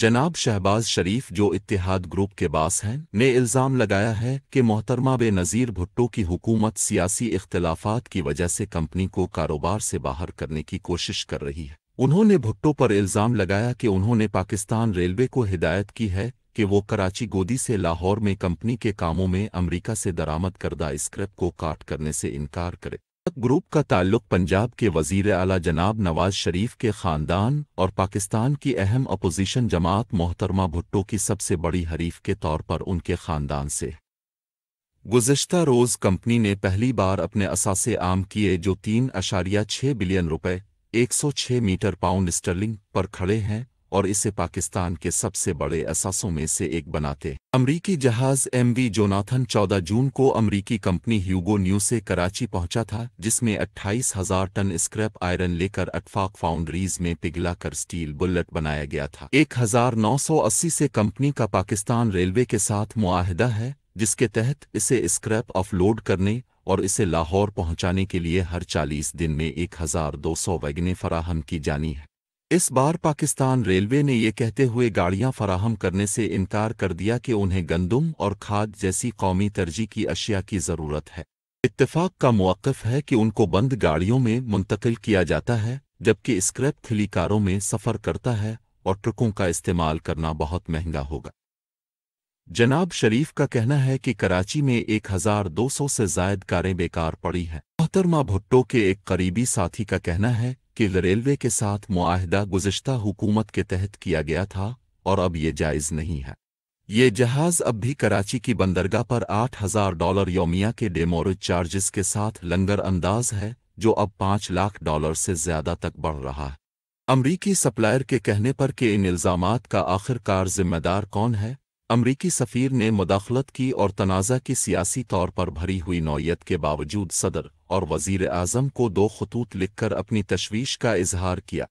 जनाब शहबाज शरीफ जो इतिहाद ग्रुप के बास हैं ने इल्ज़ाम लगाया है कि मोहतरमा बेनज़ीर भुट्टो की हुकूमत सियासी इख्तलाफात की वजह से कंपनी को कारोबार से बाहर करने की कोशिश कर रही है उन्होंने भुट्टो पर इल्ज़ाम लगाया कि उन्होंने पाकिस्तान रेलवे को हिदायत की है कि वो कराची गोदी से लाहौर में कंपनी के कामों में अमरीका से दरामद करदा स्क्रैप को काट करने से इनकार करे ग्रुप का ताल्लुक पंजाब के वजीर अला जनाब नवाज शरीफ के ख़ानदान और पाकिस्तान की अहम अपोजिशन जमात मोहतरमा भुट्टो की सबसे बड़ी हरीफ के तौर पर उनके ख़ानदान से गुजशत रोज़ कंपनी ने पहली बार अपने असासे आम किए जो तीन अशारिया छः बिलियन रुपये छह मीटर पाउंड स्टर्लिंग पर खड़े हैं और इसे पाकिस्तान के सबसे बड़े असासों में से एक बनाते अमरीकी जहाज एम वी जोनाथन 14 जून को अमरीकी कंपनी ह्यूगो न्यू से कराची पहुंचा था जिसमें अट्ठाईस हजार टन स्क्रैप आयरन लेकर अटफाक फाउंड्रीज में पिघला कर स्टील बुलेट बनाया गया था 1980 से कंपनी का पाकिस्तान रेलवे के साथ मुआहदा है जिसके तहत इसे स्क्रैप ऑफलोड करने और इसे लाहौर पहुंचाने के लिए हर 40 दिन में 1200 वैगने फराहम की जानी है इस बार पाकिस्तान रेलवे ने ये कहते हुए गाड़ियां फराहम करने से इनकार कर दिया कि उन्हें गंदुम और खाद जैसी कौमी तरजीह की अशिया की ज़रूरत है इतफाक का मौक़ है कि उनको बंद गाड़ियों में मुंतकिल किया जाता है जबकि स्क्रैप खिली कारों में सफ़र करता है और ट्रकों का इस्तेमाल करना बहुत महंगा होगा जनाब शरीफ का कहना है कि कराची में 1200 से जायद कारें बेकार पड़ी हैं मोहतरमा भुट्टो के एक करीबी साथी का कहना है कि रेलवे के साथ मुआहदा गुजशत हुकूमत के तहत किया गया था और अब ये जायज़ नहीं है ये जहाज़ अब भी कराची की बंदरगाह पर आठ हज़ार डॉलर योमिया के डेमोरिज चार्जेस के साथ लंगर अंदाज है जो अब 5 लाख डॉलर से ज़्यादा तक बढ़ रहा है अमरीकी सप्लायर के कहने पर कि इन इल्ज़ाम का आखिरकार जिम्मेदार कौन है अमरीकी सफ़ीर ने मुदाखलत की और तनाज़ा की सियासी तौर पर भरी हुई नौीयत के बावजूद सदर और वजीर आज़म को दो खतूत लिखकर अपनी तशवीश का इजहार किया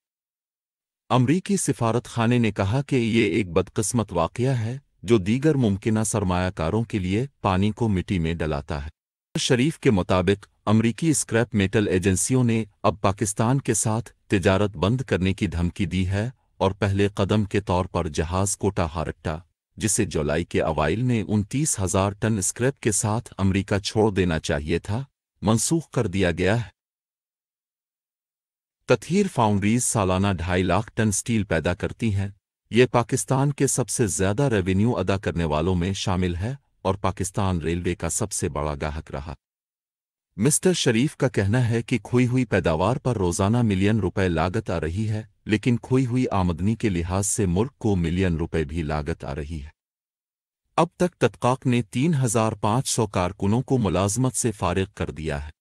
अमरीकी सिफारत खाने ने कहा कि ये एक बदकस्मत वाक़ है जो दीगर मुमकिन सरमाकारों के लिए पानी को मिट्टी में डलाता है शरीफ के मुताबिक अमरीकी स्क्रैप मेटल एजेंसियों ने अब पाकिस्तान के साथ तिजारत बंद करने की धमकी दी है और पहले कदम के तौर पर जहाज़ कोटा हारट्टा जिसे जुलाई के अवाइल ने उनतीस हजार टन स्क्रैप के साथ अमरीका छोड़ देना चाहिए था मनसूख कर दिया गया है तथीर फाउंड्रीज सालाना ढाई लाख टन स्टील पैदा करती हैं ये पाकिस्तान के सबसे ज्यादा रेवेन्यू अदा करने वालों में शामिल है और पाकिस्तान रेलवे का सबसे बड़ा ग्राहक रहा मिस्टर शरीफ का कहना है कि खोई हुई पैदावार पर रोजाना मिलियन रुपए लागत आ रही है लेकिन खोई हुई आमदनी के लिहाज से मुल्क को मिलियन रुपए भी लागत आ रही है अब तक तत्काक ने 3,500 कारकुनों को मुलाजमत से फारिग कर दिया है